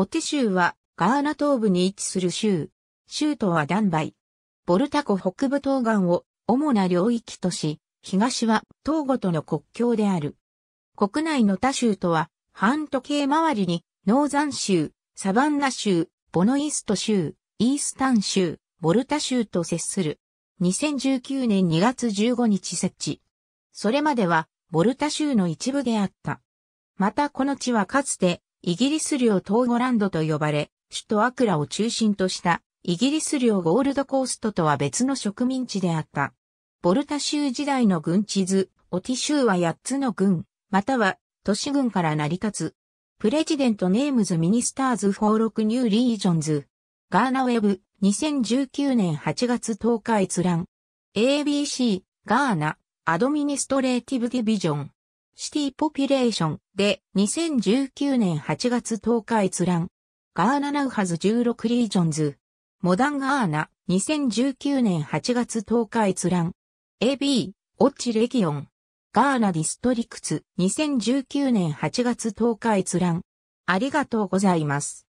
オテ州はガーナ東部に位置する州。州都はダンバイ。ボルタ湖北部東岸を主な領域とし、東は東語との国境である。国内の他州とは、半時計回りに、ノーザン州、サバンナ州、ボノイスト州、イースタン州、ボルタ州と接する。2019年2月15日設置。それまでは、ボルタ州の一部であった。またこの地はかつて、イギリス領トーゴランドと呼ばれ、首都アクラを中心としたイギリス領ゴールドコーストとは別の植民地であった。ボルタ州時代の軍地図、オティ州は8つの軍、または都市軍から成り立つ。プレジデントネームズミニスターズフォーロクニューリージョンズ。ガーナウェブ2019年8月10日閲覧。ABC ガーナアドミニストレーティブディビジョン。シティポピュレーションで2019年8月10日閲覧。ガーナナウハズ16リージョンズ。モダンガーナ2019年8月10日閲覧。AB、オッチレギオン。ガーナディストリクツ2019年8月10日閲覧。ありがとうございます。